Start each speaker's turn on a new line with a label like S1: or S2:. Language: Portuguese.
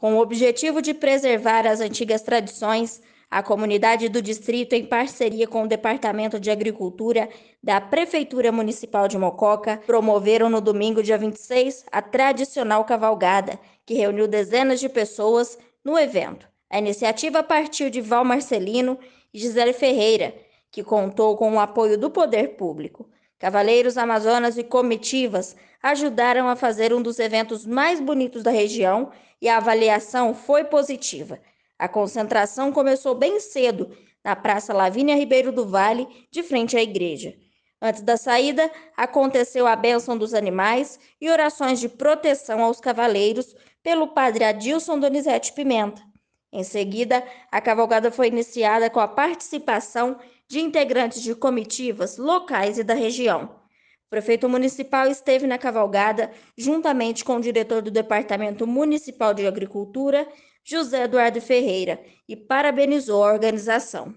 S1: Com o objetivo de preservar as antigas tradições, a comunidade do distrito, em parceria com o Departamento de Agricultura da Prefeitura Municipal de Mococa, promoveram no domingo, dia 26, a tradicional cavalgada, que reuniu dezenas de pessoas no evento. A iniciativa partiu de Val Marcelino e Gisele Ferreira, que contou com o apoio do poder público. Cavaleiros Amazonas e comitivas ajudaram a fazer um dos eventos mais bonitos da região e a avaliação foi positiva. A concentração começou bem cedo na Praça Lavínia Ribeiro do Vale, de frente à igreja. Antes da saída, aconteceu a bênção dos animais e orações de proteção aos cavaleiros pelo padre Adilson Donizete Pimenta. Em seguida, a cavalgada foi iniciada com a participação de integrantes de comitivas locais e da região. O prefeito municipal esteve na cavalgada juntamente com o diretor do Departamento Municipal de Agricultura, José Eduardo Ferreira, e parabenizou a organização.